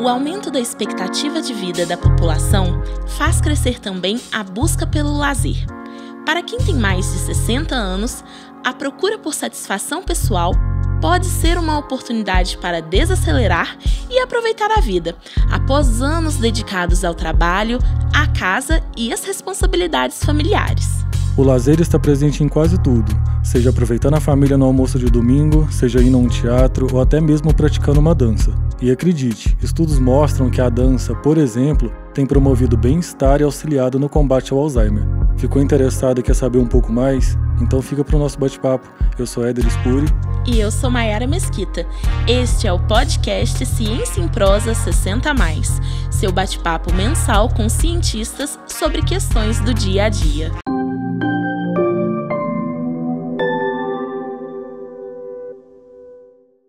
O aumento da expectativa de vida da população faz crescer também a busca pelo lazer. Para quem tem mais de 60 anos, a procura por satisfação pessoal pode ser uma oportunidade para desacelerar e aproveitar a vida, após anos dedicados ao trabalho, à casa e às responsabilidades familiares. O lazer está presente em quase tudo, seja aproveitando a família no almoço de domingo, seja indo a um teatro ou até mesmo praticando uma dança. E acredite, estudos mostram que a dança, por exemplo, tem promovido bem-estar e auxiliado no combate ao Alzheimer. Ficou interessado e quer saber um pouco mais? Então fica para o nosso bate-papo. Eu sou Éder Spuri. E eu sou Mayara Mesquita. Este é o podcast Ciência em Prosa 60 Mais, seu bate-papo mensal com cientistas sobre questões do dia a dia.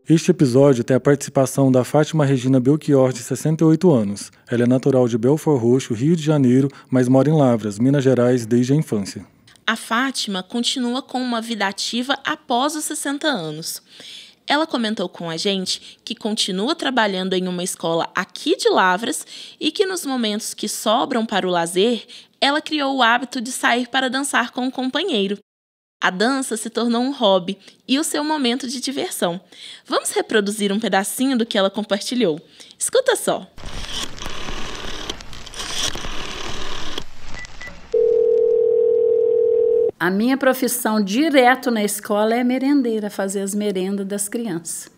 Este episódio tem a participação da Fátima Regina Belchior, de 68 anos. Ela é natural de Belfort Roxo, Rio de Janeiro, mas mora em Lavras, Minas Gerais, desde a infância. A Fátima continua com uma vida ativa após os 60 anos. Ela comentou com a gente que continua trabalhando em uma escola aqui de Lavras e que nos momentos que sobram para o lazer, ela criou o hábito de sair para dançar com o um companheiro. A dança se tornou um hobby e o seu momento de diversão. Vamos reproduzir um pedacinho do que ela compartilhou. Escuta só. A minha profissão direto na escola é merendeira, fazer as merendas das crianças,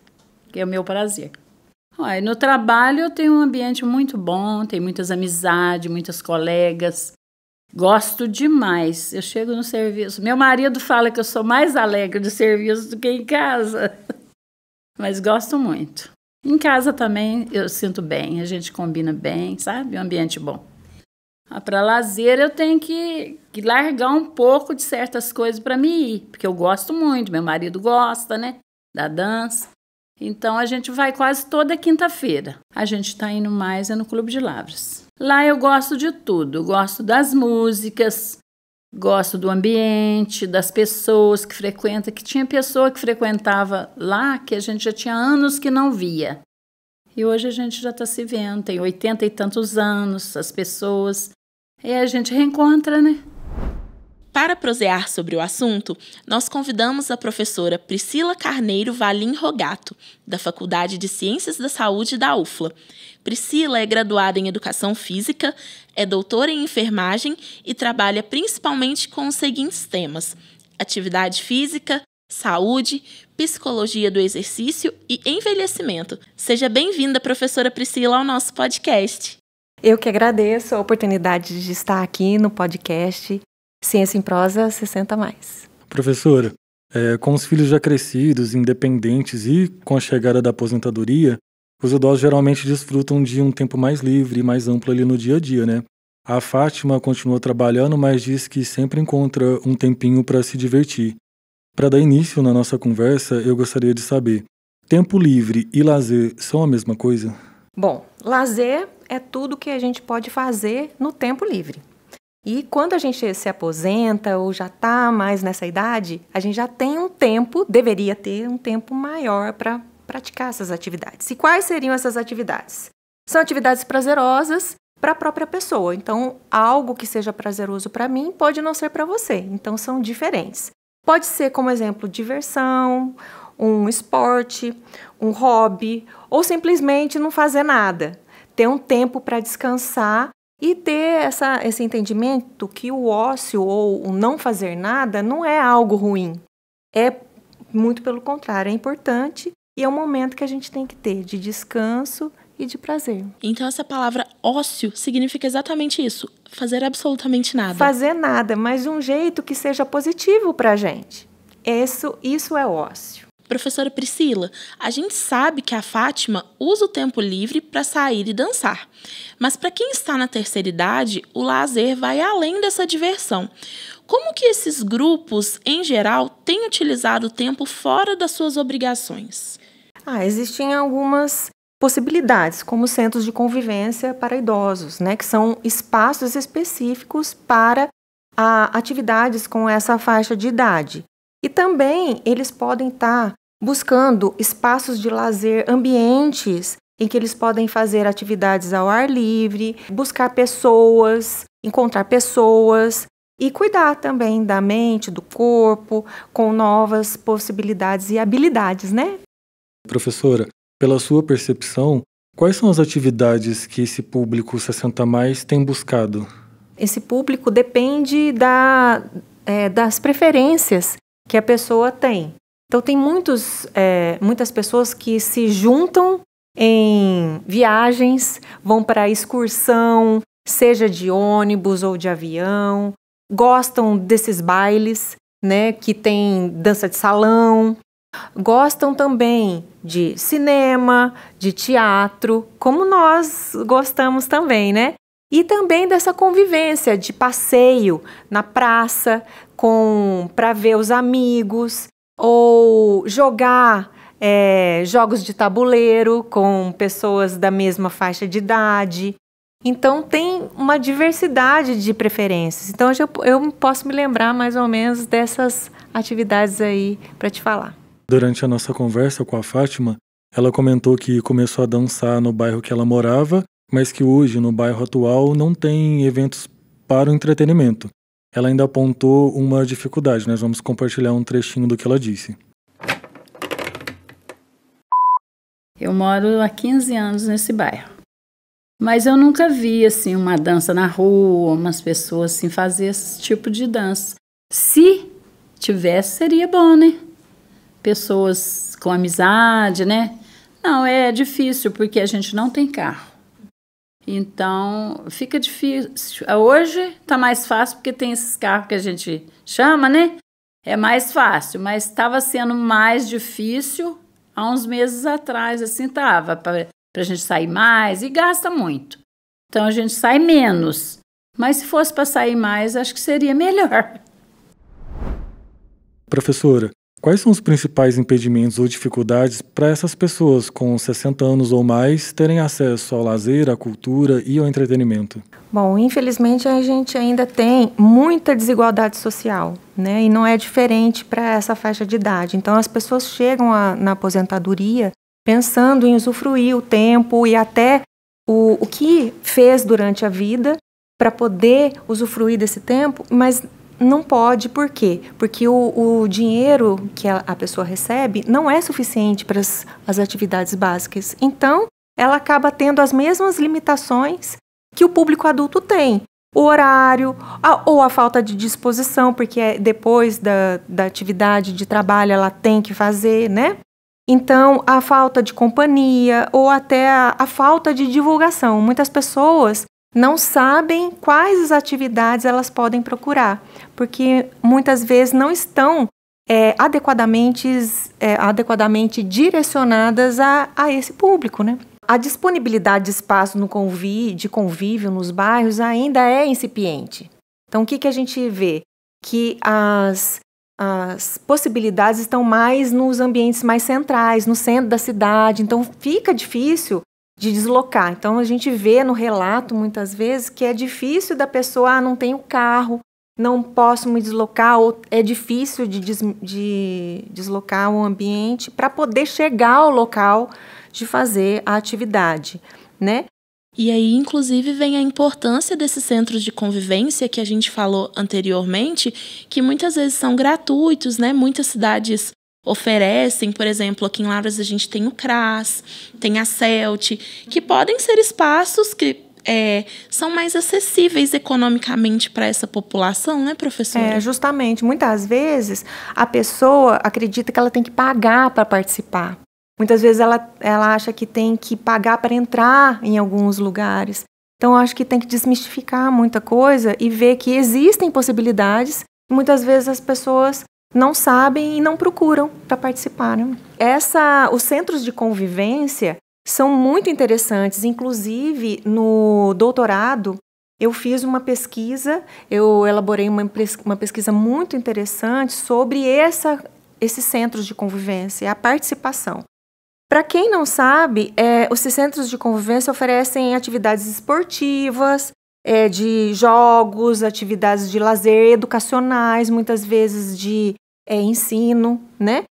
que é o meu prazer. Olha, no trabalho eu tenho um ambiente muito bom, tem muitas amizades, muitas colegas, Gosto demais. Eu chego no serviço. Meu marido fala que eu sou mais alegre de serviço do que em casa. Mas gosto muito. Em casa também eu sinto bem, a gente combina bem, sabe? Um ambiente bom. Ah, para lazer eu tenho que, que, largar um pouco de certas coisas para me ir, porque eu gosto muito, meu marido gosta, né? Da dança. Então a gente vai quase toda quinta-feira. A gente está indo mais é no Clube de Lavras. Lá eu gosto de tudo, gosto das músicas, gosto do ambiente, das pessoas que frequenta, que tinha pessoa que frequentava lá que a gente já tinha anos que não via. E hoje a gente já está se vendo, tem oitenta e tantos anos, as pessoas, e a gente reencontra, né? Para prosear sobre o assunto, nós convidamos a professora Priscila Carneiro Valim Rogato, da Faculdade de Ciências da Saúde da UFLA, Priscila é graduada em Educação Física, é doutora em enfermagem e trabalha principalmente com os seguintes temas: atividade física, saúde, psicologia do exercício e envelhecimento. Seja bem-vinda, professora Priscila, ao nosso podcast. Eu que agradeço a oportunidade de estar aqui no podcast Ciência em Prosa 60 Mais. Professora, é, com os filhos já crescidos, independentes e com a chegada da aposentadoria, os idosos geralmente desfrutam de um tempo mais livre e mais amplo ali no dia a dia, né? A Fátima continua trabalhando, mas diz que sempre encontra um tempinho para se divertir. Para dar início na nossa conversa, eu gostaria de saber: tempo livre e lazer são a mesma coisa? Bom, lazer é tudo que a gente pode fazer no tempo livre. E quando a gente se aposenta ou já está mais nessa idade, a gente já tem um tempo, deveria ter um tempo maior para praticar essas atividades. E quais seriam essas atividades? São atividades prazerosas para a própria pessoa. Então, algo que seja prazeroso para mim pode não ser para você. Então, são diferentes. Pode ser, como exemplo, diversão, um esporte, um hobby, ou simplesmente não fazer nada. Ter um tempo para descansar e ter essa, esse entendimento que o ócio ou o não fazer nada não é algo ruim. É muito pelo contrário, é importante e é um momento que a gente tem que ter de descanso e de prazer. Então essa palavra ócio significa exatamente isso, fazer absolutamente nada. Fazer nada, mas de um jeito que seja positivo para gente. Isso, isso é ócio. Professora Priscila, a gente sabe que a Fátima usa o tempo livre para sair e dançar. Mas para quem está na terceira idade, o lazer vai além dessa diversão. Como que esses grupos, em geral, têm utilizado o tempo fora das suas obrigações? Ah, existem algumas possibilidades, como centros de convivência para idosos, né, que são espaços específicos para a, ah, atividades com essa faixa de idade. E também eles podem estar buscando espaços de lazer, ambientes em que eles podem fazer atividades ao ar livre, buscar pessoas, encontrar pessoas e cuidar também da mente, do corpo, com novas possibilidades e habilidades, né? Professora, pela sua percepção, quais são as atividades que esse público 60 mais tem buscado? Esse público depende da, é, das preferências que a pessoa tem. Então tem muitos, é, muitas pessoas que se juntam em viagens, vão para excursão, seja de ônibus ou de avião, gostam desses bailes, né, que tem dança de salão, Gostam também de cinema, de teatro, como nós gostamos também, né? E também dessa convivência de passeio na praça com para ver os amigos ou jogar é, jogos de tabuleiro com pessoas da mesma faixa de idade. Então tem uma diversidade de preferências. Então eu, eu posso me lembrar mais ou menos dessas atividades aí para te falar. Durante a nossa conversa com a Fátima, ela comentou que começou a dançar no bairro que ela morava, mas que hoje, no bairro atual, não tem eventos para o entretenimento. Ela ainda apontou uma dificuldade, nós vamos compartilhar um trechinho do que ela disse. Eu moro há 15 anos nesse bairro. Mas eu nunca vi assim uma dança na rua, umas pessoas assim fazer esse tipo de dança. Se tivesse seria bom, né? pessoas com amizade, né? Não, é difícil porque a gente não tem carro. Então, fica difícil. Hoje tá mais fácil porque tem esses carros que a gente chama, né? É mais fácil, mas estava sendo mais difícil há uns meses atrás, assim tava, para a gente sair mais e gasta muito. Então a gente sai menos. Mas se fosse para sair mais, acho que seria melhor. Professora, Quais são os principais impedimentos ou dificuldades para essas pessoas com 60 anos ou mais terem acesso ao lazer, à cultura e ao entretenimento? Bom, infelizmente a gente ainda tem muita desigualdade social, né? E não é diferente para essa faixa de idade. Então as pessoas chegam a, na aposentadoria pensando em usufruir o tempo e até o, o que fez durante a vida para poder usufruir desse tempo, mas não pode, por quê? Porque o, o dinheiro que a, a, pessoa recebe não é suficiente para as, atividades básicas. Então, ela acaba tendo as mesmas limitações que o público adulto tem. O horário, a, ou a falta de disposição, porque é depois da, da atividade de trabalho ela tem que fazer, né? Então, a falta de companhia ou até a, a falta de divulgação. Muitas pessoas não sabem quais as atividades elas podem procurar, porque muitas vezes não estão é, adequadamente, é, adequadamente direcionadas a, a esse público, né? A disponibilidade de espaço no convívio, de convívio nos bairros ainda é incipiente. Então, o que, que a gente vê? Que as, as possibilidades estão mais nos ambientes mais centrais, no centro da cidade. Então, fica difícil de deslocar. Então a gente vê no relato muitas vezes que é difícil da pessoa, ah, não tenho carro, não posso me deslocar, ou é difícil de, des de deslocar o ambiente para poder chegar ao local de fazer a atividade, né? E aí, inclusive, vem a importância desses centros de convivência que a gente falou anteriormente, que muitas vezes são gratuitos, né? Muitas cidades oferecem, por exemplo, aqui em Lavras a gente tem o CRAS, tem a CELT, que podem ser espaços que é, são mais acessíveis economicamente para essa população, né, professora? É, justamente. Muitas vezes a pessoa acredita que ela tem que pagar para participar. Muitas vezes ela, ela acha que tem que pagar para entrar em alguns lugares. Então, acho que tem que desmistificar muita coisa e ver que existem possibilidades. Muitas vezes as pessoas não sabem e não procuram para participar. Né? Essa, os centros de convivência são muito interessantes, inclusive no doutorado eu fiz uma pesquisa, eu elaborei uma, uma pesquisa muito interessante sobre essa, esses centros de convivência, a participação. Para quem não sabe, é, os centros de convivência oferecem atividades esportivas, é, de jogos, atividades de lazer, educacionais, muitas vezes de é ensino, né?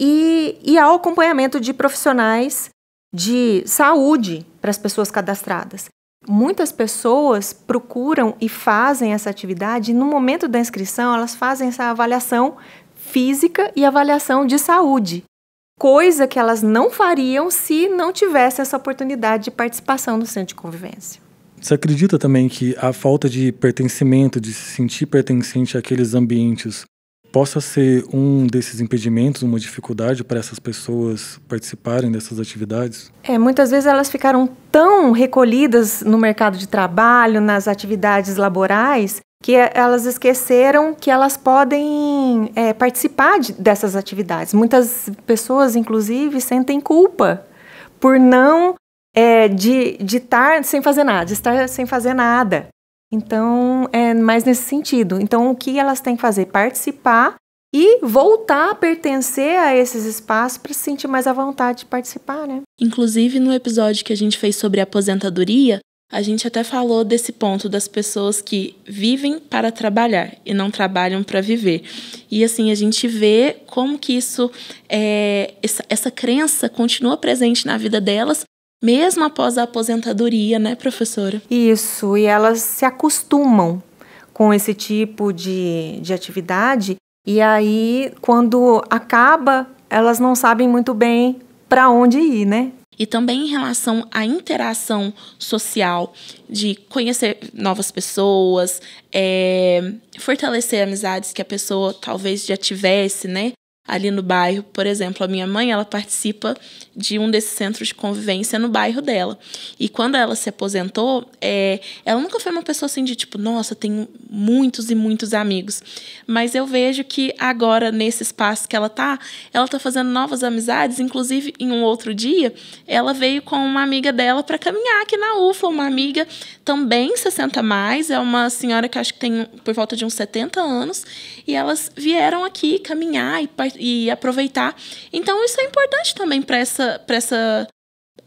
E, e ao acompanhamento de profissionais de saúde para as pessoas cadastradas. Muitas pessoas procuram e fazem essa atividade, e no momento da inscrição, elas fazem essa avaliação física e avaliação de saúde, coisa que elas não fariam se não tivessem essa oportunidade de participação no centro de convivência. Você acredita também que a falta de pertencimento, de se sentir pertencente àqueles ambientes, possa ser um desses impedimentos, uma dificuldade para essas pessoas participarem dessas atividades? É, muitas vezes elas ficaram tão recolhidas no mercado de trabalho, nas atividades laborais, que elas esqueceram que elas podem é, participar de, dessas atividades. Muitas pessoas, inclusive, sentem culpa por não é, de, de estar sem fazer nada, de estar sem fazer nada. Então, é mais nesse sentido. Então, o que elas têm que fazer? Participar e voltar a pertencer a esses espaços para se sentir mais à vontade de participar, né? Inclusive, no episódio que a gente fez sobre aposentadoria, a gente até falou desse ponto das pessoas que vivem para trabalhar e não trabalham para viver. E assim, a gente vê como que isso, é, essa, essa crença continua presente na vida delas, mesmo após a aposentadoria, né, professora? Isso, e elas se acostumam com esse tipo de, de atividade, e aí, quando acaba, elas não sabem muito bem para onde ir, né? E também em relação à interação social, de conhecer novas pessoas, é, fortalecer amizades que a pessoa talvez já tivesse, né? ali no bairro. Por exemplo, a minha mãe, ela participa de um desses centros de convivência no bairro dela. E quando ela se aposentou, é, ela nunca foi uma pessoa assim de tipo, nossa, tenho muitos e muitos amigos. Mas eu vejo que agora, nesse espaço que ela tá, ela tá fazendo novas amizades. Inclusive, em um outro dia, ela veio com uma amiga dela para caminhar aqui na UFA, uma amiga também 60 mais, é uma senhora que acho que tem por volta de uns 70 anos, e elas vieram aqui caminhar e e aproveitar. Então, isso é importante também para essa, essa,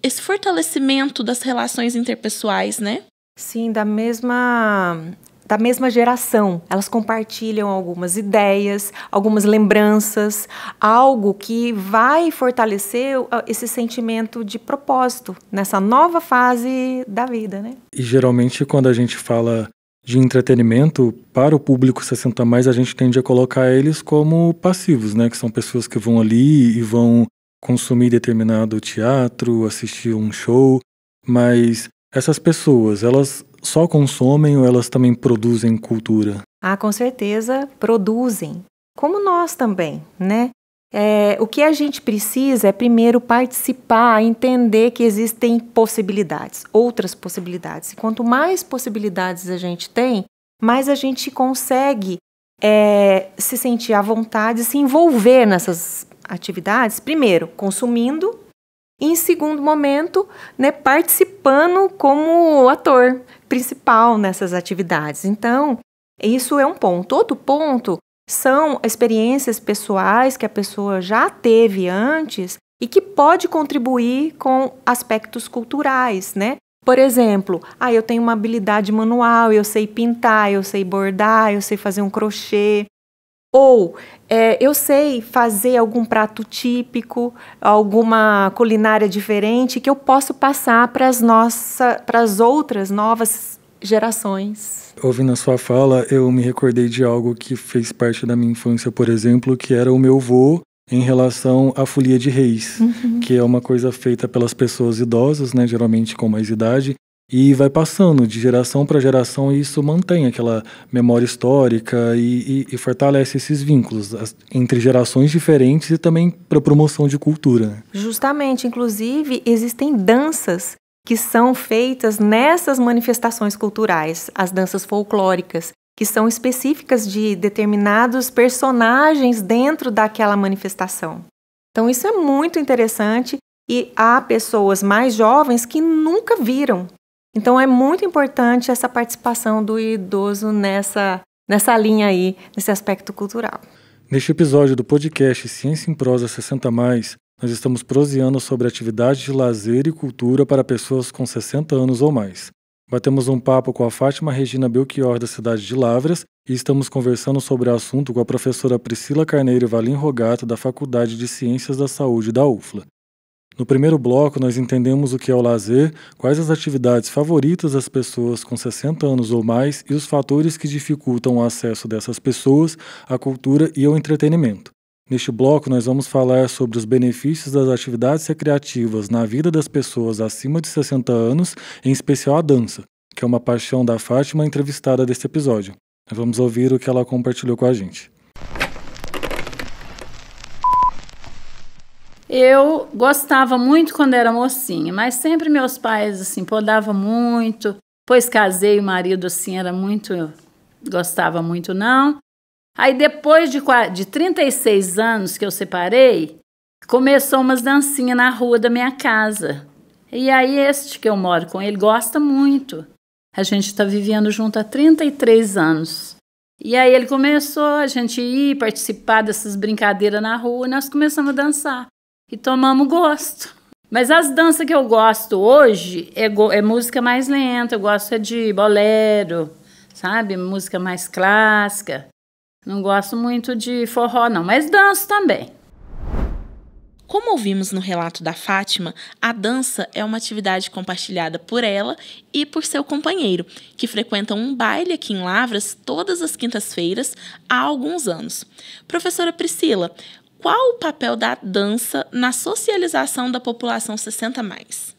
esse fortalecimento das relações interpessoais, né? Sim, da mesma da mesma geração. Elas compartilham algumas ideias, algumas lembranças, algo que vai fortalecer esse sentimento de propósito nessa nova fase da vida, né? E geralmente quando a gente fala de entretenimento, para o público 60 mais, a gente tende a colocar eles como passivos, né? Que são pessoas que vão ali e vão consumir determinado teatro, assistir um show, mas essas pessoas, elas só consomem ou elas também produzem cultura? Ah, com certeza produzem. Como nós também, né? É, o que a gente precisa é primeiro participar, entender que existem possibilidades, outras possibilidades. E quanto mais possibilidades a gente tem, mais a gente consegue é, se sentir à vontade, se envolver nessas atividades. Primeiro, consumindo, e em segundo momento, né, participando como ator principal nessas atividades. Então, isso é um ponto. Outro ponto são experiências pessoais que a pessoa já teve antes e que pode contribuir com aspectos culturais, né? Por exemplo, ah, eu tenho uma habilidade manual, eu sei pintar, eu sei bordar, eu sei fazer um crochê. Ou é, eu sei fazer algum prato típico, alguma culinária diferente que eu posso passar para as nossas, para as outras novas gerações. Ouvindo a sua fala, eu me recordei de algo que fez parte da minha infância, por exemplo, que era o meu vô em relação à folia de reis, uhum. que é uma coisa feita pelas pessoas idosas, né, geralmente com mais idade, e vai passando de geração para geração e isso mantém aquela memória histórica e, e, e fortalece esses vínculos as, entre gerações diferentes e também para promoção de cultura. Né. Justamente, inclusive existem danças que são feitas nessas manifestações culturais, as danças folclóricas, que são específicas de determinados personagens dentro daquela manifestação. Então, isso é muito interessante e há pessoas mais jovens que nunca viram. Então, é muito importante essa participação do idoso nessa, nessa linha aí, nesse aspecto cultural. Neste episódio do podcast Ciência em Prosa 60, nós estamos proseando sobre atividades de lazer e cultura para pessoas com 60 anos ou mais. Batemos um papo com a Fátima Regina Belchior, da cidade de Lavras, e estamos conversando sobre o assunto com a professora Priscila Carneiro Valim Rogato, da Faculdade de Ciências da Saúde da UFLA. No primeiro bloco, nós entendemos o que é o lazer, quais as atividades favoritas das pessoas com 60 anos ou mais e os fatores que dificultam o acesso dessas pessoas à cultura e ao entretenimento. Neste bloco, nós vamos falar sobre os benefícios das atividades recreativas na vida das pessoas acima de 60 anos, em especial a dança, que é uma paixão da Fátima entrevistada deste episódio. Vamos ouvir o que ela compartilhou com a gente. Eu gostava muito quando era mocinha, mas sempre meus pais assim podavam muito. Pois casei, o marido assim era muito gostava muito não. Aí depois de, de 36 anos que eu separei, começou umas dancinhas na rua da minha casa. E aí este que eu moro com ele gosta muito. A gente está vivendo junto há 33 anos. E aí ele começou a gente ir participar dessas brincadeiras na rua, e nós começamos a dançar e tomamos gosto. Mas as danças que eu gosto hoje é, é música mais lenta, eu gosto é de bolero, sabe? Música mais clássica. Não gosto muito de forró, não, mas danço também. Como ouvimos no relato da Fátima, a dança é uma atividade compartilhada por ela e por seu companheiro, que frequentam um baile aqui em Lavras todas as quintas-feiras há alguns anos. Professora Priscila, qual o papel da dança na socialização da população 60 mais?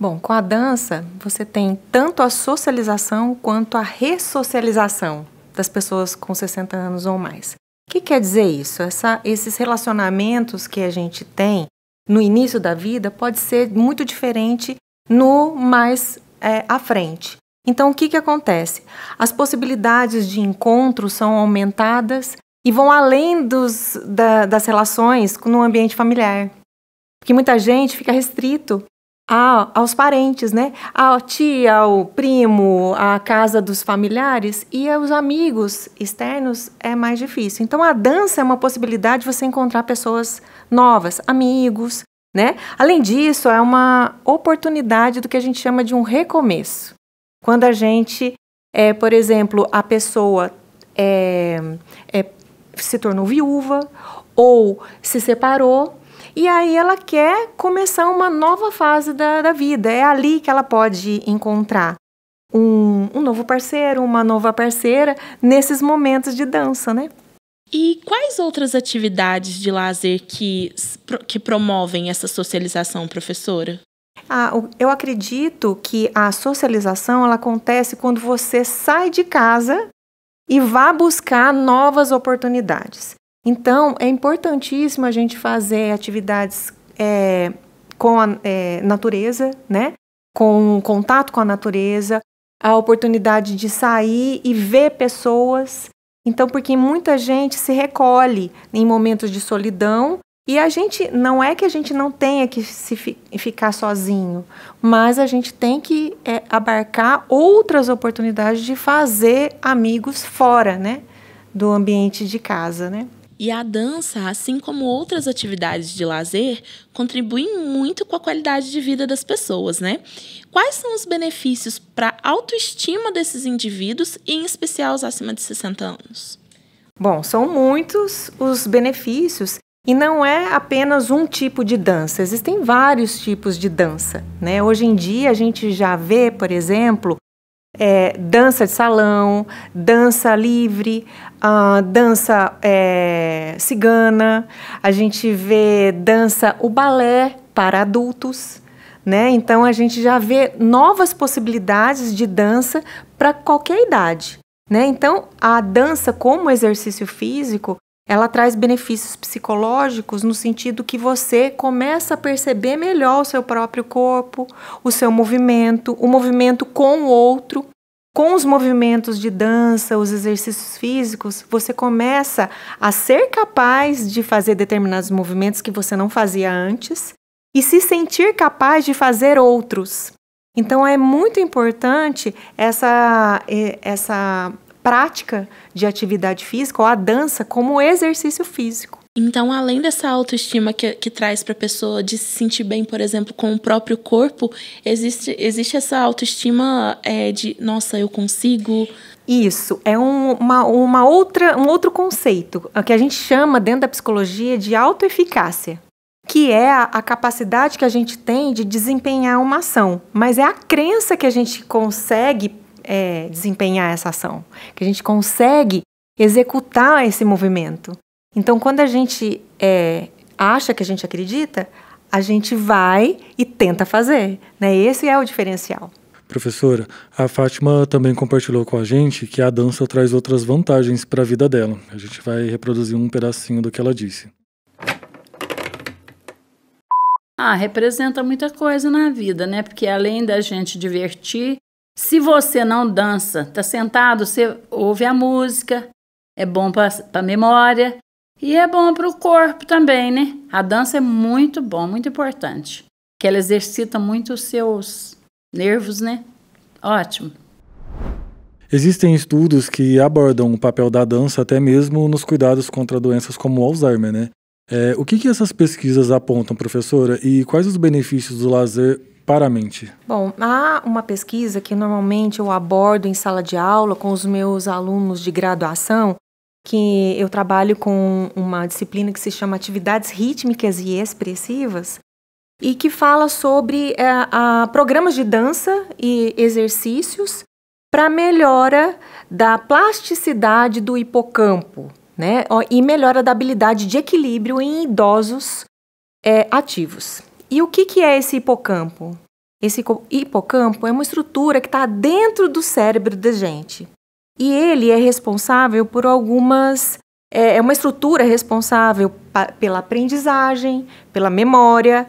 Bom, com a dança você tem tanto a socialização quanto a ressocialização das pessoas com 60 anos ou mais. O que quer dizer isso? Essa, esses relacionamentos que a gente tem no início da vida pode ser muito diferente no mais é, à frente. Então, o que, que acontece? As possibilidades de encontro são aumentadas e vão além dos, da, das relações no ambiente familiar. Porque muita gente fica restrito a, aos parentes, né? A tia, ao primo, à casa dos familiares e aos amigos externos é mais difícil. Então a dança é uma possibilidade de você encontrar pessoas novas, amigos, né? Além disso, é uma oportunidade do que a gente chama de um recomeço. Quando a gente, é, por exemplo, a pessoa é, é, se tornou viúva ou se separou e aí ela quer começar uma nova fase da, da vida. É ali que ela pode encontrar um, um novo parceiro, uma nova parceira nesses momentos de dança, né? E quais outras atividades de lazer que, que promovem essa socialização, professora? Ah, eu acredito que a socialização ela acontece quando você sai de casa e vá buscar novas oportunidades. Então, é importantíssimo a gente fazer atividades é, com a é, natureza, né? com contato com a natureza, a oportunidade de sair e ver pessoas. Então, porque muita gente se recolhe em momentos de solidão e a gente não é que a gente não tenha que se fi, ficar sozinho, mas a gente tem que é, abarcar outras oportunidades de fazer amigos fora, né, do ambiente de casa, né? E a dança, assim como outras atividades de lazer, contribuem muito com a qualidade de vida das pessoas, né? Quais são os benefícios para a autoestima desses indivíduos e em especial os acima de 60 anos? Bom, são muitos os benefícios e não é apenas um tipo de dança, existem vários tipos de dança. Né? Hoje em dia a gente já vê, por exemplo, é, dança de salão, dança livre, uh, dança é, cigana, a gente vê dança, o balé para adultos. Né? Então a gente já vê novas possibilidades de dança para qualquer idade. Né? Então a dança como exercício físico ela traz benefícios psicológicos no sentido que você começa a perceber melhor o seu próprio corpo, o seu movimento, o movimento com o outro. Com os movimentos de dança, os exercícios físicos, você começa a ser capaz de fazer determinados movimentos que você não fazia antes e se sentir capaz de fazer outros. Então é muito importante essa, eh, essa prática de atividade física ou a dança como exercício físico. Então, além dessa autoestima que, que traz para a pessoa de se sentir bem, por exemplo, com o próprio corpo, existe, existe essa autoestima é, de, nossa, eu consigo. Isso, é um, uma, uma outra, um outro conceito, que a gente chama dentro da psicologia de autoeficácia, que é a, a capacidade que a gente tem de desempenhar uma ação, mas é a crença que a gente consegue é, desempenhar essa ação, que a gente consegue executar esse movimento. Então, quando a gente é, acha que a gente acredita, a gente vai e tenta fazer. Né? Esse é o diferencial. Professora, a Fátima também compartilhou com a gente que a dança traz outras vantagens para a vida dela. A gente vai reproduzir um pedacinho do que ela disse. Ah, representa muita coisa na vida, né? Porque além da gente divertir, se você não dança, está sentado, você ouve a música, é bom para a memória e é bom para o corpo também, né? A dança é muito bom, muito importante, que ela exercita muito os seus nervos, né? Ótimo. Existem estudos que abordam o papel da dança até mesmo nos cuidados contra doenças como o Alzheimer, né? É, o que, que essas pesquisas apontam, professora, e quais os benefícios do lazer para a mente? Bom, há uma pesquisa que normalmente eu abordo em sala de aula com os meus alunos de graduação, que eu trabalho com uma disciplina que se chama Atividades Rítmicas e Expressivas, e que fala sobre é, a, programas de dança e exercícios para melhora da plasticidade do hipocampo, né? E melhora da habilidade de equilíbrio em idosos é, ativos. E o que, que é esse hipocampo? Esse hipocampo é uma estrutura que está dentro do cérebro da gente. E ele é responsável por algumas. É, é uma estrutura responsável pela aprendizagem, pela memória,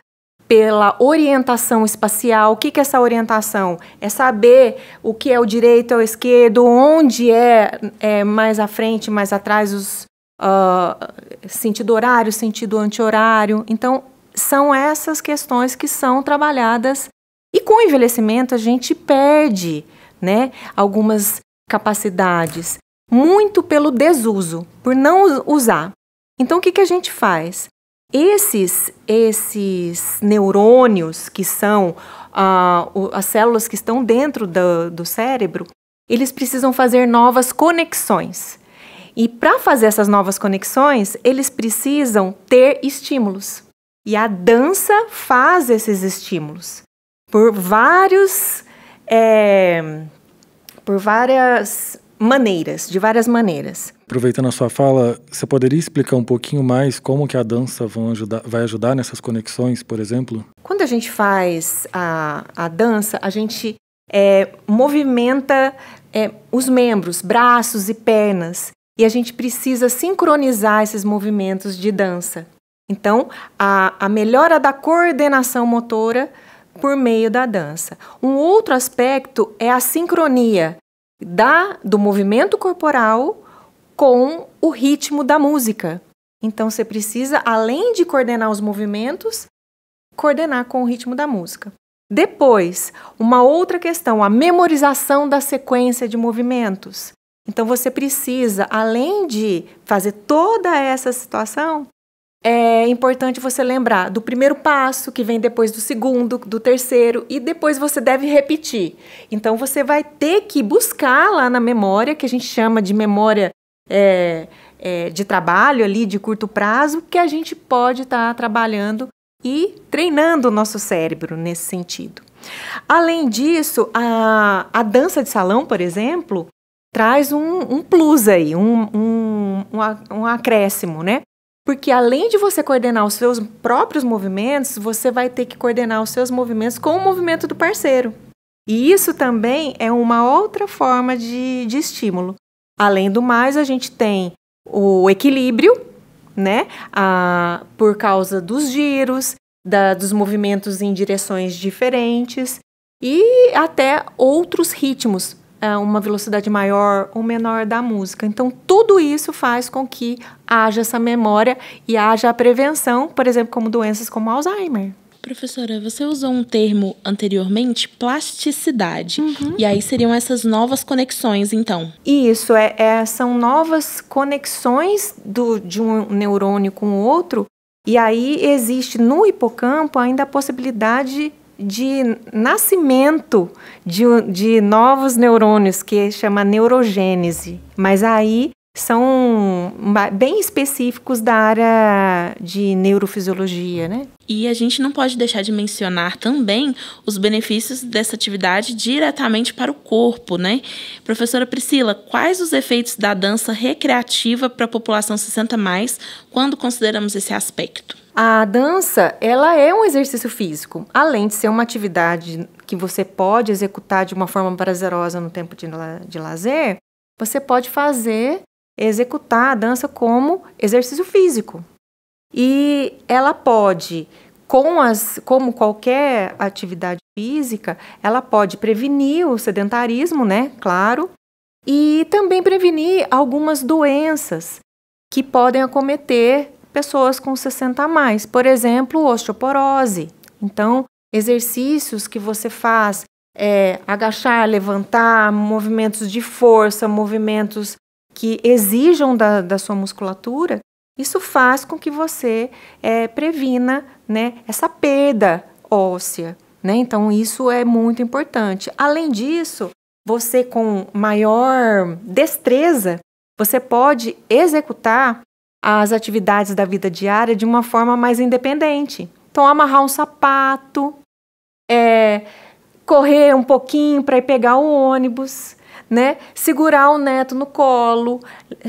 pela orientação espacial. O que, que é essa orientação? É saber o que é o direito ao esquerdo, onde é, é mais à frente, mais atrás, os uh, sentido horário, sentido anti-horário. Então, são essas questões que são trabalhadas. E com o envelhecimento a gente perde né, algumas capacidades, muito pelo desuso, por não usar. Então o que, que a gente faz? Esses, esses neurônios que são ah, as células que estão dentro do, do cérebro, eles precisam fazer novas conexões. E para fazer essas novas conexões, eles precisam ter estímulos. E a dança faz esses estímulos por vários. É, por várias maneiras, de várias maneiras. Aproveitando a sua fala, você poderia explicar um pouquinho mais como que a dança ajudar, vai ajudar nessas conexões, por exemplo? Quando a gente faz a, a dança, a gente é, movimenta é, os membros, braços e pernas. E a gente precisa sincronizar esses movimentos de dança. Então, a, a melhora da coordenação motora por meio da dança. Um outro aspecto é a sincronia da, do movimento corporal com o ritmo da música. Então, você precisa, além de coordenar os movimentos, coordenar com o ritmo da música. Depois, uma outra questão, a memorização da sequência de movimentos. Então, você precisa, além de fazer toda essa situação, é importante você lembrar do primeiro passo, que vem depois do segundo, do terceiro, e depois você deve repetir. Então, você vai ter que buscar lá na memória, que a gente chama de memória é, é, de trabalho ali, de curto prazo, que a gente pode estar tá trabalhando e treinando o nosso cérebro nesse sentido. Além disso, a, a dança de salão, por exemplo, traz um, um plus aí, um, um, um acréscimo, né? Porque além de você coordenar os seus próprios movimentos, você vai ter que coordenar os seus movimentos com o movimento do parceiro. E isso também é uma outra forma de, de estímulo. Além do mais, a gente tem o equilíbrio, né? Ah, por causa dos giros, da, dos movimentos em direções diferentes e até outros ritmos, é, uma velocidade maior ou menor da música. Então, tudo isso faz com que haja essa memória e haja a prevenção, por exemplo, como doenças como Alzheimer. Professora, você usou um termo anteriormente, plasticidade. Uhum. E aí seriam essas novas conexões, então? Isso, é, é são novas conexões do, de um neurônio com o outro. E aí existe no hipocampo ainda a possibilidade de nascimento de, de novos neurônios, que chama neurogênese. Mas aí são bem específicos da área de neurofisiologia, né? E a gente não pode deixar de mencionar também os benefícios dessa atividade diretamente para o corpo, né? Professora Priscila, quais os efeitos da dança recreativa para a população 60 mais quando consideramos esse aspecto? A dança, ela é um exercício físico, além de ser uma atividade que você pode executar de uma forma prazerosa no tempo de, la de lazer, você pode fazer executar a dança como exercício físico. E ela pode, com as, como qualquer atividade física, ela pode prevenir o sedentarismo, né? Claro. E também prevenir algumas doenças que podem acometer pessoas com 60 a mais, por exemplo, osteoporose. Então, exercícios que você faz é, agachar, levantar, movimentos de força, movimentos que exijam da, da sua musculatura, isso faz com que você é, previna né, essa perda óssea. Né? Então, isso é muito importante. Além disso, você com maior destreza, você pode executar as atividades da vida diária de uma forma mais independente. Então, amarrar um sapato, é, correr um pouquinho para ir pegar o ônibus né? Segurar o neto no colo,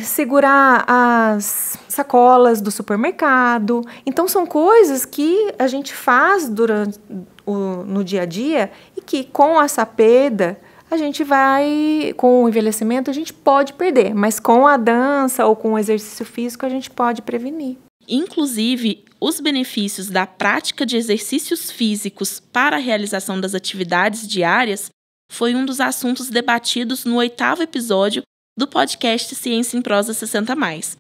segurar as sacolas do supermercado. Então são coisas que a gente faz durante o, no dia a dia e que com essa perda a gente vai, com o envelhecimento, a gente pode perder, mas com a dança ou com o exercício físico, a gente pode prevenir. Inclusive, os benefícios da prática de exercícios físicos para a realização das atividades diárias foi um dos assuntos debatidos no oitavo episódio do podcast Ciência em Prosa 60 Mais.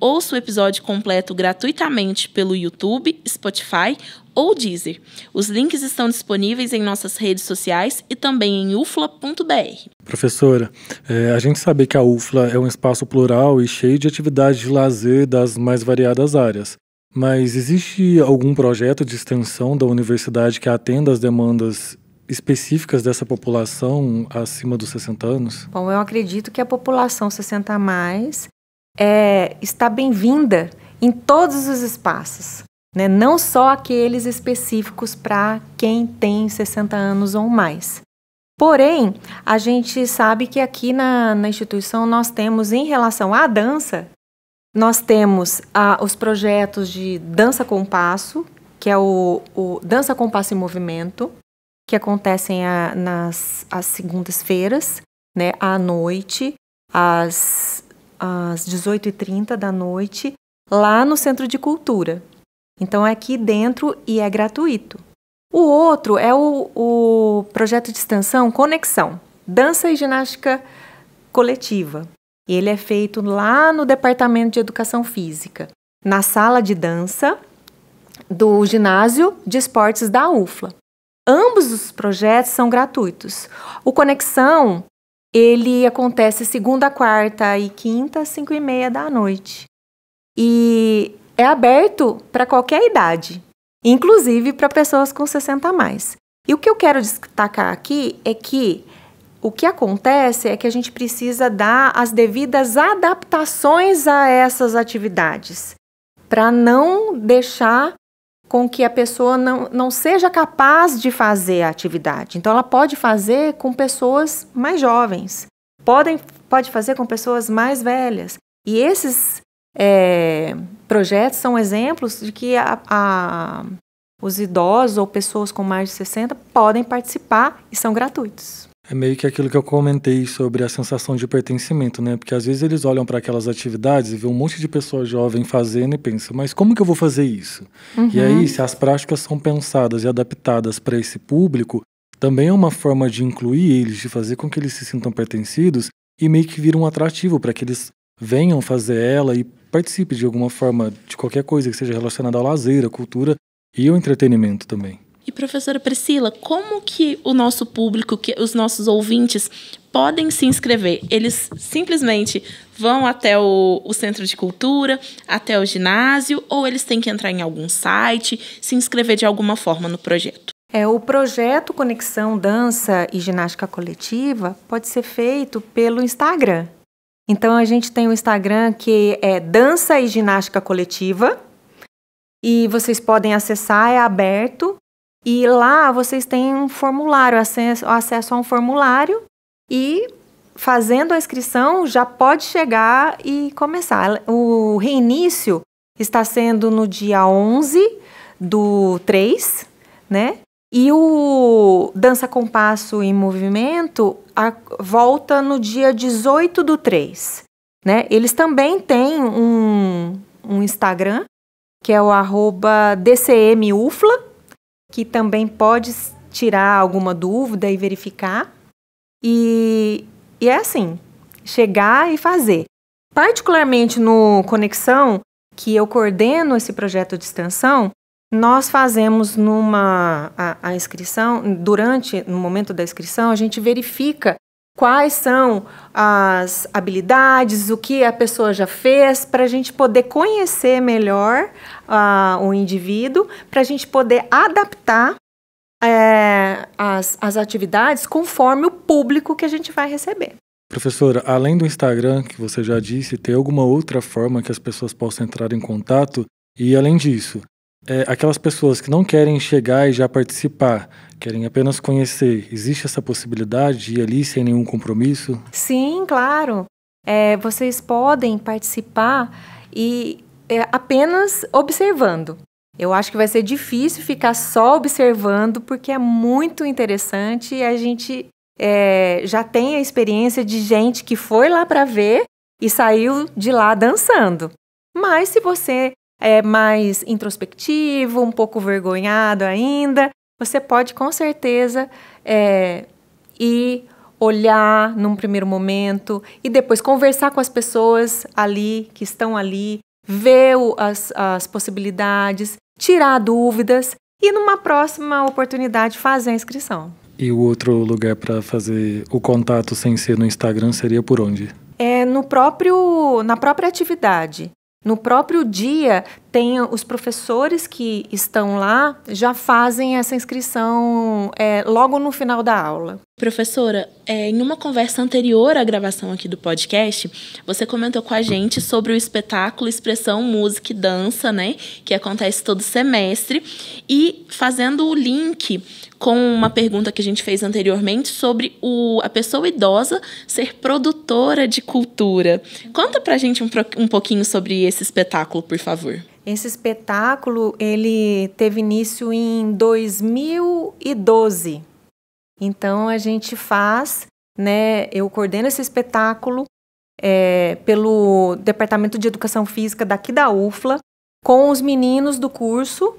Ouça o episódio completo gratuitamente pelo YouTube, Spotify ou Deezer. Os links estão disponíveis em nossas redes sociais e também em ufla.br. Professora, é, a gente sabe que a UFLA é um espaço plural e cheio de atividades de lazer das mais variadas áreas. Mas existe algum projeto de extensão da universidade que atenda às demandas específicas dessa população acima dos 60 anos? Bom, eu acredito que a população 60 a mais é, está bem-vinda em todos os espaços, né? não só aqueles específicos para quem tem 60 anos ou mais. Porém, a gente sabe que aqui na, na instituição nós temos, em relação à dança, nós temos ah, os projetos de dança com passo, que é o, o dança com passo em movimento, que acontecem a, nas as segundas-feiras, né, à noite, às, às 18h30 da noite, lá no Centro de Cultura. Então é aqui dentro e é gratuito. O outro é o, o projeto de extensão Conexão, Dança e Ginástica Coletiva. Ele é feito lá no Departamento de Educação Física, na sala de dança do Ginásio de Esportes da UFLA. Ambos os projetos são gratuitos. O Conexão, ele acontece segunda, quarta e quinta, cinco e meia da noite. E é aberto para qualquer idade, inclusive para pessoas com 60 a mais. E o que eu quero destacar aqui é que o que acontece é que a gente precisa dar as devidas adaptações a essas atividades, para não deixar com que a pessoa não, não seja capaz de fazer a atividade. Então, ela pode fazer com pessoas mais jovens, podem, pode fazer com pessoas mais velhas. E esses é, projetos são exemplos de que a, a, os idosos ou pessoas com mais de 60 podem participar e são gratuitos. É meio que aquilo que eu comentei sobre a sensação de pertencimento, né? Porque às vezes eles olham para aquelas atividades e vê um monte de pessoa jovem fazendo e pensam, mas como que eu vou fazer isso? Uhum. E aí, se as práticas são pensadas e adaptadas para esse público, também é uma forma de incluir eles, de fazer com que eles se sintam pertencidos e meio que vira um atrativo para que eles venham fazer ela e participe de alguma forma de qualquer coisa que seja relacionada ao lazer, à cultura e ao entretenimento também. E professora Priscila, como que o nosso público, que os nossos ouvintes podem se inscrever? Eles simplesmente vão até o, o centro de cultura, até o ginásio, ou eles têm que entrar em algum site, se inscrever de alguma forma no projeto? É, o projeto Conexão Dança e Ginástica Coletiva pode ser feito pelo Instagram. Então a gente tem o Instagram que é Dança e Ginástica Coletiva. E vocês podem acessar, é aberto. E lá vocês têm um formulário, acesso, a um formulário e fazendo a inscrição já pode chegar e começar. O reinício está sendo no dia 11 do 3, né? E o Dança com Passo em Movimento a, volta no dia 18 do 3. Né? Eles também têm um, um Instagram, que é o arroba DCMUFLA, que também pode tirar alguma dúvida e verificar. E, e é assim, chegar e fazer. Particularmente no Conexão, que eu coordeno esse projeto de extensão, nós fazemos numa a, a, inscrição, durante no momento da inscrição, a gente verifica quais são as habilidades, o que a pessoa já fez, para a gente poder conhecer melhor uh, o indivíduo, para a gente poder adaptar é, as, as atividades conforme o público que a gente vai receber. Professora, além do Instagram, que você já disse, tem alguma outra forma que as pessoas possam entrar em contato? E além disso, é, aquelas pessoas que não querem chegar e já participar, Querem apenas conhecer. Existe essa possibilidade de ir ali sem nenhum compromisso? Sim, claro. É, vocês podem participar e é, apenas observando. Eu acho que vai ser difícil ficar só observando, porque é muito interessante e a gente é, já tem a experiência de gente que foi lá para ver e saiu de lá dançando. Mas se você é mais introspectivo, um pouco vergonhado ainda, você pode com certeza é, ir olhar num primeiro momento e depois conversar com as pessoas ali que estão ali, ver as, as possibilidades, tirar dúvidas e numa próxima oportunidade fazer a inscrição. E o outro lugar para fazer o contato sem ser no Instagram seria por onde? É no próprio na própria atividade. No próprio dia, tem os professores que estão lá já fazem essa inscrição é, logo no final da aula. Professora, é, em uma conversa anterior à gravação aqui do podcast, você comentou com a gente sobre o espetáculo Expressão Música e Dança, né? Que acontece todo semestre. E fazendo o link com uma pergunta que a gente fez anteriormente sobre o, a pessoa idosa ser produtora de cultura. Conta pra gente um, um pouquinho sobre esse espetáculo, por favor. Esse espetáculo, ele teve início em 2012 então a gente faz, né? Eu coordeno esse espetáculo é, pelo Departamento de Educação Física daqui da UFLA com os meninos do curso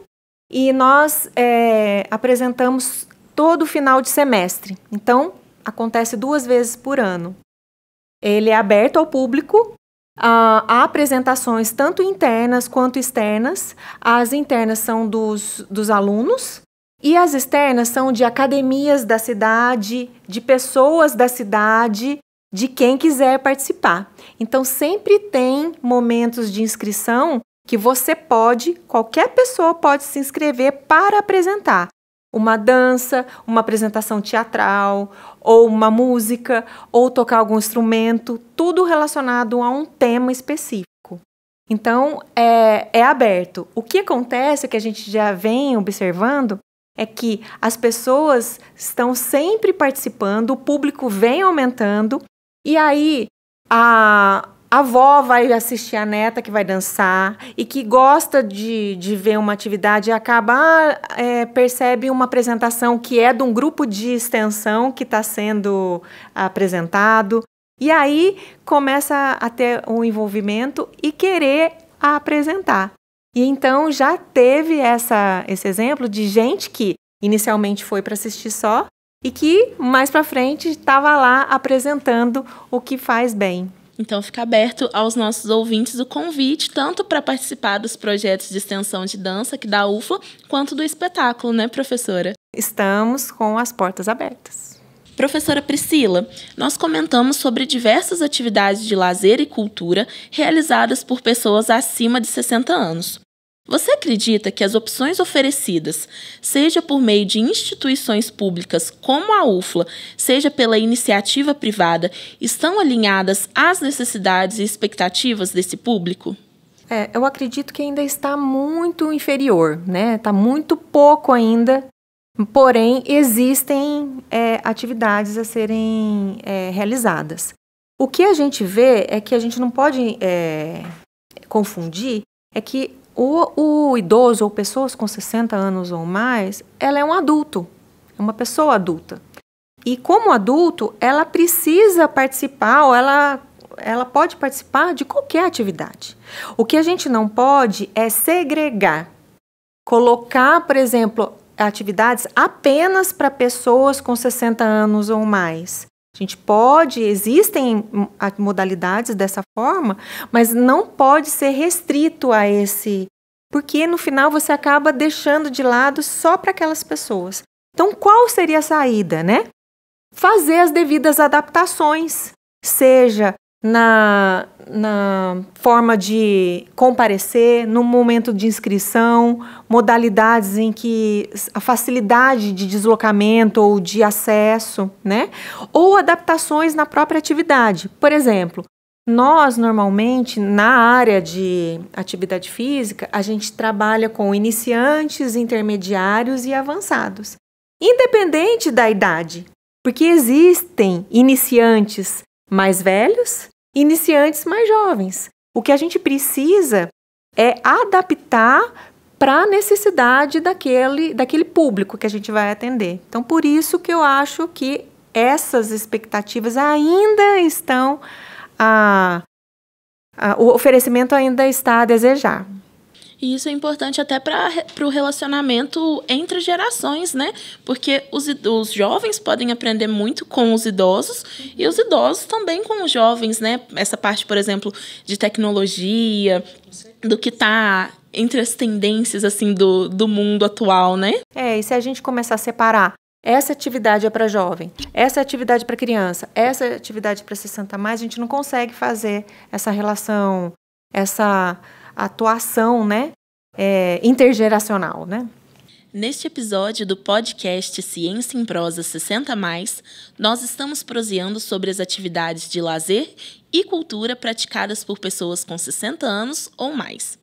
e nós é, apresentamos todo final de semestre. Então acontece duas vezes por ano. Ele é aberto ao público Uh, há apresentações tanto internas quanto externas. As internas são dos, dos alunos e as externas são de academias da cidade, de pessoas da cidade, de quem quiser participar. Então sempre tem momentos de inscrição que você pode, qualquer pessoa pode se inscrever para apresentar uma dança, uma apresentação teatral, ou uma música, ou tocar algum instrumento, tudo relacionado a um tema específico. Então, é, é aberto. O que acontece, é que a gente já vem observando, é que as pessoas estão sempre participando, o público vem aumentando, e aí a, a avó vai assistir a neta que vai dançar e que gosta de, de ver uma atividade e acaba, ah, é, percebe uma apresentação que é de um grupo de extensão que está sendo apresentado. E aí começa a ter um envolvimento e querer apresentar. E então já teve essa, esse exemplo de gente que inicialmente foi para assistir só e que mais para frente estava lá apresentando o que faz bem. Então fica aberto aos nossos ouvintes o convite, tanto para participar dos projetos de extensão de dança que da UFA, quanto do espetáculo, né, professora? Estamos com as portas abertas professora Priscila, nós comentamos sobre diversas atividades de lazer e cultura realizadas por pessoas acima de 60 anos. Você acredita que as opções oferecidas, seja por meio de instituições públicas como a UFLA, seja pela iniciativa privada, estão alinhadas às necessidades e expectativas desse público? É, eu acredito que ainda está muito inferior, né? Está muito pouco ainda Porém, existem é, atividades a serem é, realizadas. O que a gente vê é que a gente não pode é, confundir é que o, o, idoso ou pessoas com 60 anos ou mais, ela é um adulto, é uma pessoa adulta. E como adulto, ela precisa participar, ou ela, ela pode participar de qualquer atividade. O que a gente não pode é segregar. Colocar, por exemplo, atividades apenas para pessoas com 60 anos ou mais. A gente pode, existem modalidades dessa forma, mas não pode ser restrito a esse, porque no final você acaba deixando de lado só para aquelas pessoas. Então, qual seria a saída, né? Fazer as devidas adaptações, seja na, na forma de comparecer, no momento de inscrição, modalidades em que a facilidade de deslocamento ou de acesso, né? Ou adaptações na própria atividade. Por exemplo, nós normalmente na área de atividade física, a gente trabalha com iniciantes, intermediários e avançados, independente da idade, porque existem iniciantes mais velhos iniciantes mais jovens. O que a gente precisa é adaptar para a necessidade daquele, daquele público que a gente vai atender. Então, por isso que eu acho que essas expectativas ainda estão. Ah, ah, o oferecimento ainda está a desejar. E isso é importante até para o relacionamento entre gerações, né? Porque os, os jovens podem aprender muito com os idosos uhum. e os idosos também com os jovens, né? Essa parte, por exemplo, de tecnologia, do que está entre as tendências assim do, do mundo atual, né? É, e se a gente começar a separar essa atividade é para jovem, essa atividade é para criança, essa atividade é para 60 mais, a gente não consegue fazer essa relação, essa atuação né, é, intergeracional. Né? Neste episódio do podcast Ciência em Prosa 60, nós estamos proseando sobre as atividades de lazer e cultura praticadas por pessoas com 60 anos ou mais.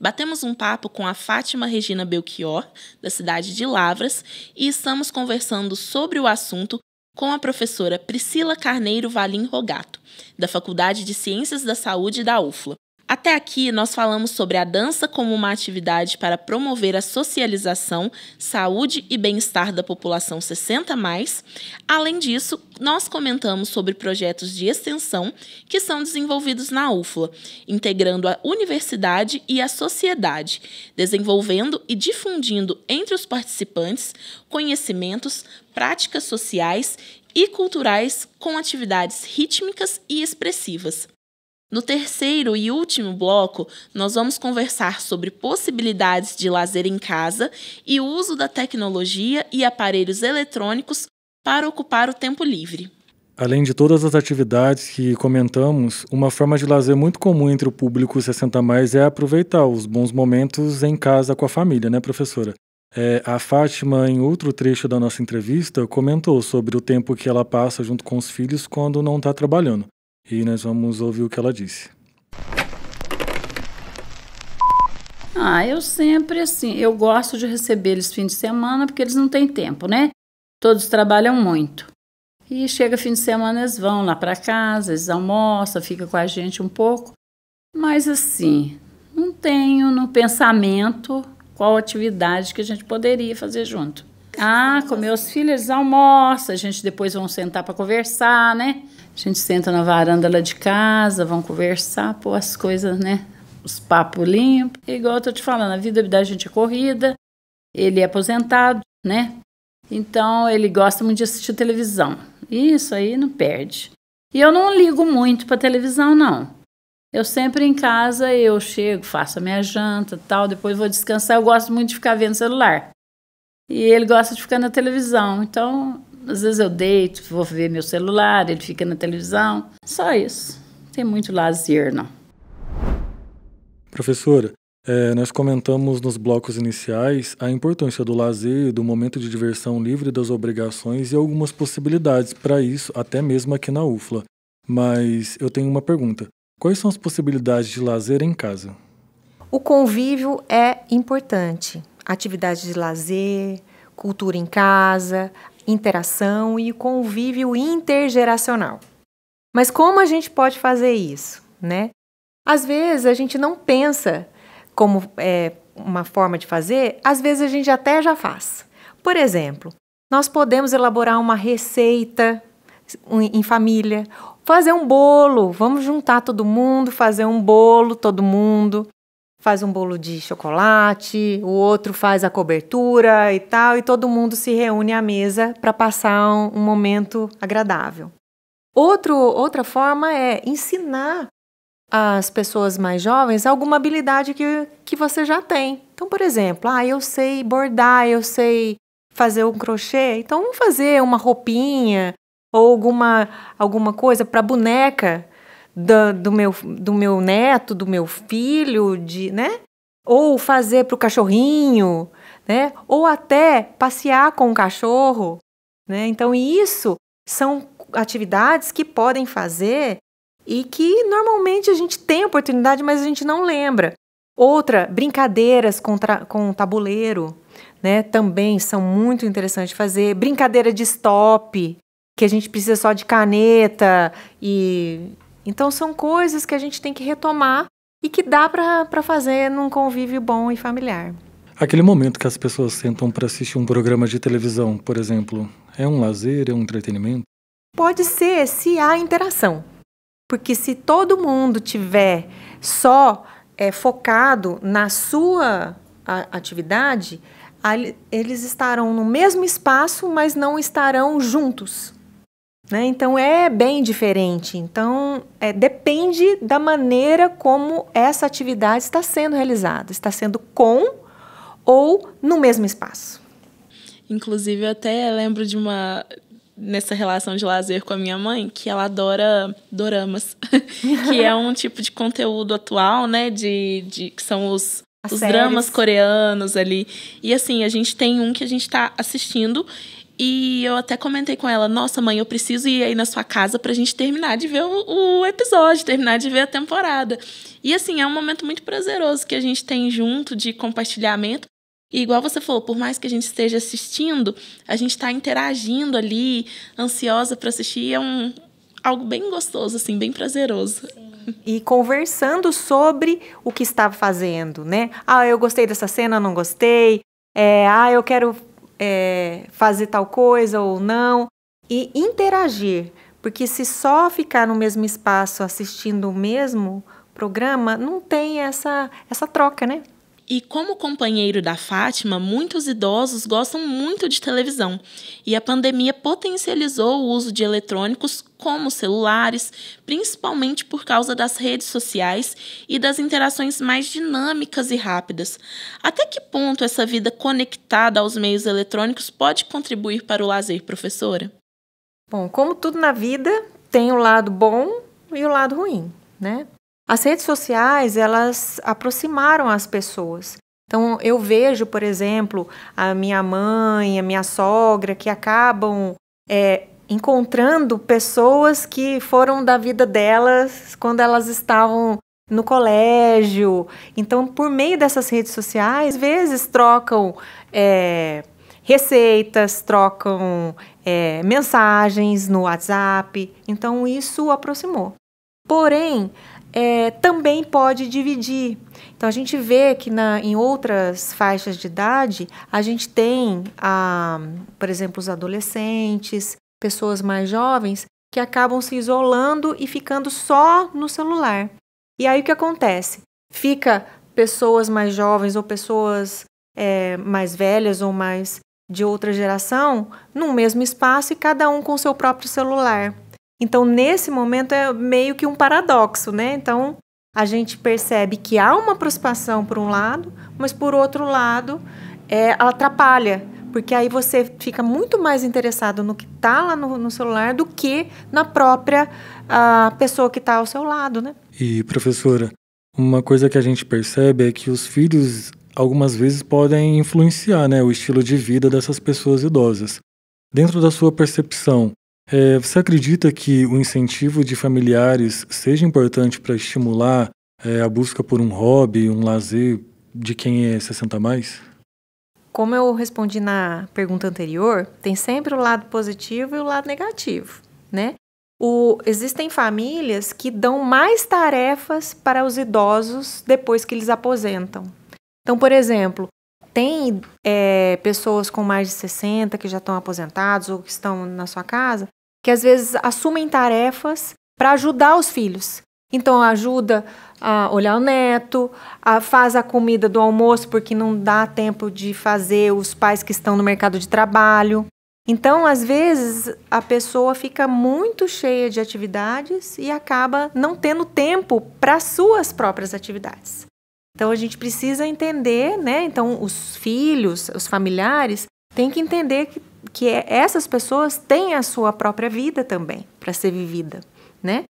Batemos um papo com a Fátima Regina Belchior, da cidade de Lavras, e estamos conversando sobre o assunto com a professora Priscila Carneiro Valim Rogato, da Faculdade de Ciências da Saúde da UFLA. Até aqui, nós falamos sobre a dança como uma atividade para promover a socialização, saúde e bem-estar da população 60. Mais. Além disso, nós comentamos sobre projetos de extensão que são desenvolvidos na UFLA, integrando a universidade e a sociedade, desenvolvendo e difundindo entre os participantes conhecimentos, práticas sociais e culturais com atividades rítmicas e expressivas. No terceiro e último bloco, nós vamos conversar sobre possibilidades de lazer em casa e o uso da tecnologia e aparelhos eletrônicos para ocupar o tempo livre. Além de todas as atividades que comentamos, uma forma de lazer muito comum entre o público 60 mais é aproveitar os bons momentos em casa com a família, né, professora? É, a Fátima, em outro trecho da nossa entrevista, comentou sobre o tempo que ela passa junto com os filhos quando não está trabalhando e nós vamos ouvir o que ela disse. Ah, eu sempre assim, eu gosto de receber eles fim de semana porque eles não têm tempo, né? Todos trabalham muito. E chega fim de semana eles vão lá para casa, eles almoçam, fica com a gente um pouco. Mas assim, não tenho no pensamento qual atividade que a gente poderia fazer junto. Ah, com meus filhos eles almoçam, a gente depois vão sentar para conversar, né? A gente senta na varanda lá de casa, vão conversar, pô, as coisas, né? Os papos limpos. Igual eu tô te falando, a vida da gente é corrida, ele é aposentado, né? Então ele gosta muito de assistir televisão. Isso aí não perde. E eu não ligo muito para televisão, não. Eu sempre em casa, eu chego, faço a minha janta tal, depois vou descansar. Eu gosto muito de ficar vendo celular. E ele gosta de ficar na televisão. Então, às vezes eu deito, vou ver meu celular, ele fica na televisão. Só isso. tem muito lazer, não. Professora, é, nós comentamos nos blocos iniciais a importância do lazer, do momento de diversão livre das obrigações e algumas possibilidades para isso, até mesmo aqui na UFLA. Mas eu tenho uma pergunta: quais são as possibilidades de lazer em casa? O convívio é importante. Atividades de lazer, cultura em casa, interação e convívio intergeracional. Mas como a gente pode fazer isso, né? Às vezes a gente não pensa como é, uma forma de fazer, às vezes a gente até já faz. Por exemplo, nós podemos elaborar uma receita em família, fazer um bolo, vamos juntar todo mundo, fazer um bolo todo mundo, faz um bolo de chocolate, o outro faz a cobertura e tal, e todo mundo se reúne à mesa para passar um, um, momento agradável. Outro, outra forma é ensinar as pessoas mais jovens alguma habilidade que, que você já tem. Então, por exemplo, ah, eu sei bordar, eu sei fazer um crochê, então vamos fazer uma roupinha ou alguma, alguma coisa para boneca do, do, meu, do meu neto, do meu filho, de, né? Ou fazer para o cachorrinho, né? Ou até passear com o cachorro, né? Então isso são atividades que podem fazer e que normalmente a gente tem oportunidade, mas a gente não lembra. Outra, brincadeiras com, com tabuleiro, né? Também são muito interessantes fazer. Brincadeira de stop, que a gente precisa só de caneta e então são coisas que a gente tem que retomar e que dá para fazer num convívio bom e familiar. Aquele momento que as pessoas sentam para assistir um programa de televisão, por exemplo, é um lazer, é um entretenimento? Pode ser se há interação. Porque se todo mundo tiver só é, focado na sua atividade, eles estarão no mesmo espaço, mas não estarão juntos. Né? Então é bem diferente. Então é, depende da maneira como essa atividade está sendo realizada, está sendo com ou no mesmo espaço. Inclusive eu até lembro de uma nessa relação de lazer com a minha mãe que ela adora doramas, que é um tipo de conteúdo atual, né? De, de que são os os dramas coreanos ali. E assim, a gente tem um que a gente está assistindo e eu até comentei com ela: Nossa, mãe, eu preciso ir aí na sua casa pra gente terminar de ver o, o episódio, terminar de ver a temporada. E assim, é um momento muito prazeroso que a gente tem junto de compartilhamento. E igual você falou, por mais que a gente esteja assistindo, a gente está interagindo ali, ansiosa para assistir. É um, algo bem gostoso, assim, bem prazeroso. Sim. E conversando sobre o que estava fazendo, né? Ah, eu gostei dessa cena, não gostei. É, ah, eu quero é, fazer tal coisa ou não. E interagir, porque se só ficar no mesmo espaço assistindo o mesmo programa, não tem essa, essa troca, né? E como companheiro da Fátima, muitos idosos gostam muito de televisão, e a pandemia potencializou o uso de eletrônicos como celulares, principalmente por causa das redes sociais e das interações mais dinâmicas e rápidas. Até que ponto essa vida conectada aos meios eletrônicos pode contribuir para o lazer, professora? Bom, como tudo na vida, tem o lado bom e o lado ruim, né? As redes sociais, elas aproximaram as pessoas. Então, eu vejo, por exemplo, a minha mãe, a minha sogra, que acabam é, encontrando pessoas que foram da vida delas quando elas estavam no colégio. Então, por meio dessas redes sociais, às vezes trocam é, receitas, trocam é, mensagens no WhatsApp. Então, isso aproximou. Porém, é, também pode dividir. Então, a gente vê que na, em outras faixas de idade, a gente tem, a, ah, por exemplo, os adolescentes, pessoas mais jovens, que acabam se isolando e ficando só no celular. E aí o que acontece? Fica pessoas mais jovens ou pessoas é, mais velhas ou mais de outra geração no mesmo espaço e cada um com seu próprio celular. Então, nesse momento é meio que um paradoxo, né? Então, a gente percebe que há uma aproximação por um lado, mas por outro lado, é, atrapalha, porque aí você fica muito mais interessado no que está lá no, no, celular do que na própria a pessoa que está ao seu lado, né? E professora, uma coisa que a gente percebe é que os filhos algumas vezes podem influenciar, né, o estilo de vida dessas pessoas idosas. Dentro da sua percepção, é, você acredita que o incentivo de familiares seja importante para estimular é, a busca por um hobby, um lazer de quem é 60 mais? Como eu respondi na pergunta anterior, tem sempre o lado positivo e o lado negativo, né? O, existem famílias que dão mais tarefas para os idosos depois que eles aposentam. Então, por exemplo, tem é, pessoas com mais de 60 que já estão aposentados ou que estão na sua casa que às vezes assumem tarefas para ajudar os filhos. Então ajuda a olhar o neto, a faz a comida do almoço porque não dá tempo de fazer os pais que estão no mercado de trabalho. Então, às vezes, a pessoa fica muito cheia de atividades e acaba não tendo tempo para suas próprias atividades. Então, a gente precisa entender, né? Então, os filhos, os familiares, têm que entender que que é, essas pessoas têm a sua própria vida também para ser vivida, né?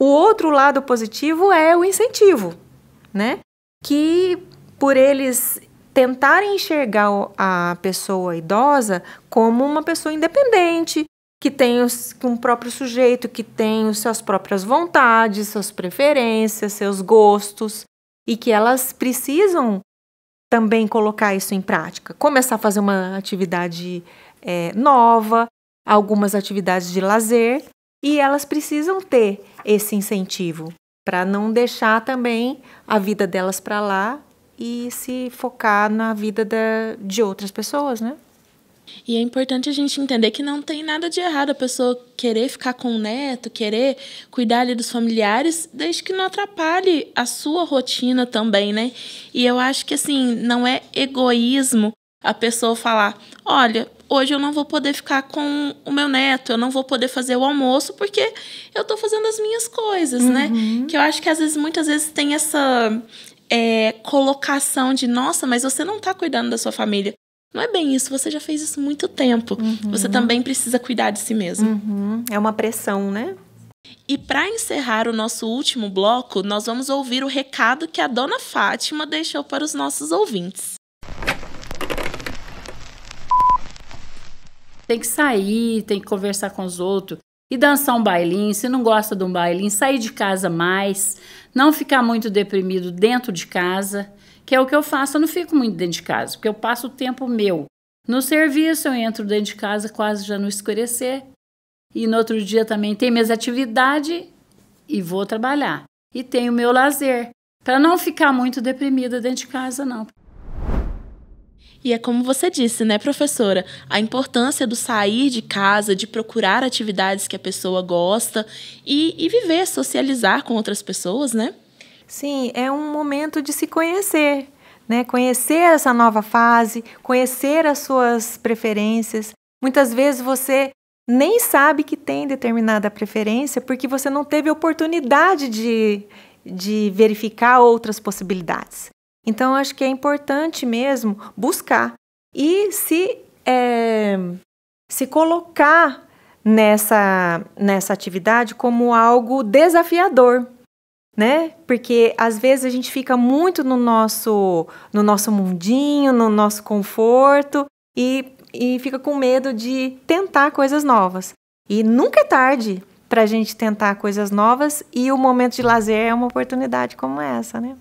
O outro lado positivo é o incentivo, né? Que por eles tentarem enxergar a pessoa idosa como uma pessoa independente, que tem os, um próprio sujeito, que tem as suas próprias vontades, suas preferências, seus gostos, e que elas precisam também colocar isso em prática. Começar a fazer uma atividade é, nova, algumas atividades de lazer, e elas precisam ter esse incentivo para não deixar também a vida delas para lá e se focar na vida da, de outras pessoas, né? E é importante a gente entender que não tem nada de errado a pessoa querer ficar com o neto, querer cuidar ali dos familiares, desde que não atrapalhe a sua rotina também, né? E eu acho que assim, não é egoísmo a pessoa falar: olha, hoje eu não vou poder ficar com o meu neto, eu não vou poder fazer o almoço porque eu tô fazendo as minhas coisas, né? uhum. né? Que eu acho que às vezes, muitas vezes tem essa é, colocação de: nossa, mas você não tá cuidando da sua família. Não é bem isso, você já fez isso muito tempo. Uhum. Você também precisa cuidar de si mesmo. Uhum. É uma pressão, né? E para encerrar o nosso último bloco, nós vamos ouvir o recado que a dona Fátima deixou para os nossos ouvintes. tem que sair, tem que conversar com os outros e dançar um bailinho. Se não gosta de um bailinho, sair de casa mais, não ficar muito deprimido dentro de casa, que é o que eu faço. Eu não fico muito dentro de casa, porque eu passo o tempo meu. No serviço, eu entro dentro de casa quase já no escurecer. E no outro dia também tem minhas atividades e vou trabalhar. E tenho meu lazer, para não ficar muito deprimida dentro de casa, não. E é como você disse, né, professora? A importância do sair de casa, de procurar atividades que a pessoa gosta e, e viver, socializar com outras pessoas, né? Sim, é um momento de se conhecer, né? Conhecer essa nova fase, conhecer as suas preferências. Muitas vezes você nem sabe que tem determinada preferência porque você não teve oportunidade de, de verificar outras possibilidades. Então, acho que é importante mesmo buscar e se, é, se colocar nessa, nessa atividade como algo desafiador, né? Porque às vezes a gente fica muito no nosso, no nosso mundinho, no nosso conforto e, e fica com medo de tentar coisas novas. E nunca é tarde para a gente tentar coisas novas e o momento de lazer é uma oportunidade como essa, né?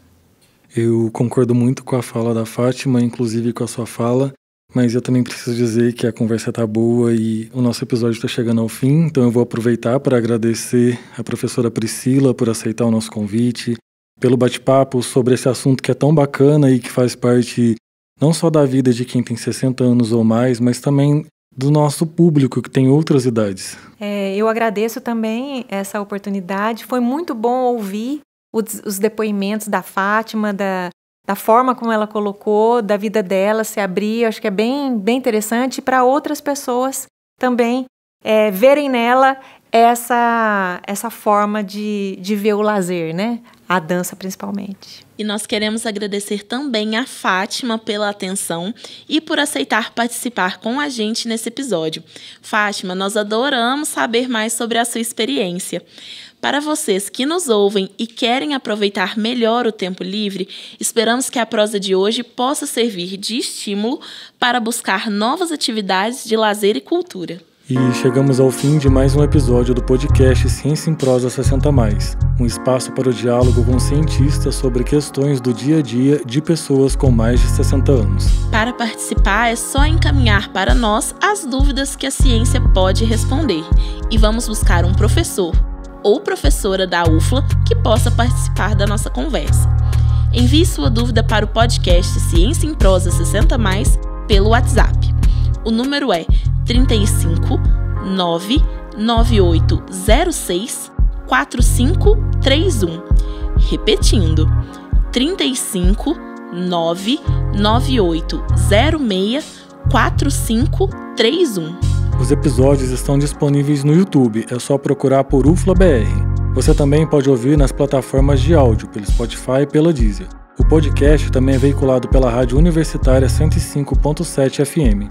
Eu concordo muito com a fala da Fátima, inclusive com a sua fala, mas eu também preciso dizer que a conversa está boa e o nosso episódio está chegando ao fim, então eu vou aproveitar para agradecer a professora Priscila por aceitar o nosso convite, pelo bate-papo sobre esse assunto que é tão bacana e que faz parte não só da vida de quem tem 60 anos ou mais, mas também do nosso público que tem outras idades. É, eu agradeço também essa oportunidade. Foi muito bom ouvir os, depoimentos da Fátima, da, da forma como ela colocou, da vida dela se abrir. acho que é bem, bem interessante para outras pessoas também é, verem nela essa, essa forma de, de ver o lazer, né? A dança principalmente. E nós queremos agradecer também a Fátima pela atenção e por aceitar participar com a gente nesse episódio. Fátima, nós adoramos saber mais sobre a sua experiência. Para vocês que nos ouvem e querem aproveitar melhor o tempo livre, esperamos que a prosa de hoje possa servir de estímulo para buscar novas atividades de lazer e cultura. E chegamos ao fim de mais um episódio do podcast Ciência em Prosa 60 Mais, um espaço para o diálogo com cientistas sobre questões do dia a dia de pessoas com mais de 60 anos. Para participar é só encaminhar para nós as dúvidas que a ciência pode responder e vamos buscar um professor ou professora da UFLA que possa participar da nossa conversa. Envie sua dúvida para o podcast Ciência em Prosa 60 Mais pelo WhatsApp. O número é 35 99806 4531. Repetindo, 35 99806 4531. Os episódios estão disponíveis no YouTube, é só procurar por UFLA.br. Você também pode ouvir nas plataformas de áudio, pelo Spotify e pela Deezer. O podcast também é veiculado pela Rádio Universitária 105.7 FM.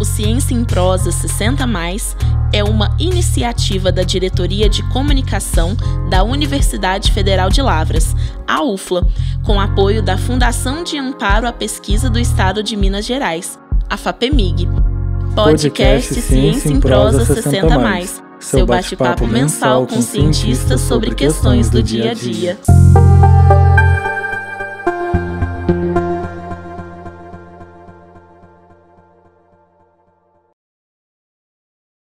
O Ciência em Prosa 60 Mais é uma iniciativa da Diretoria de Comunicação da Universidade Federal de Lavras, a UFLA, com apoio da Fundação de Amparo à Pesquisa do Estado de Minas Gerais, a FAPEMIG. Podcast Ciência em Prosa 60 Mais, seu bate-papo mensal com cientistas sobre questões do dia a dia.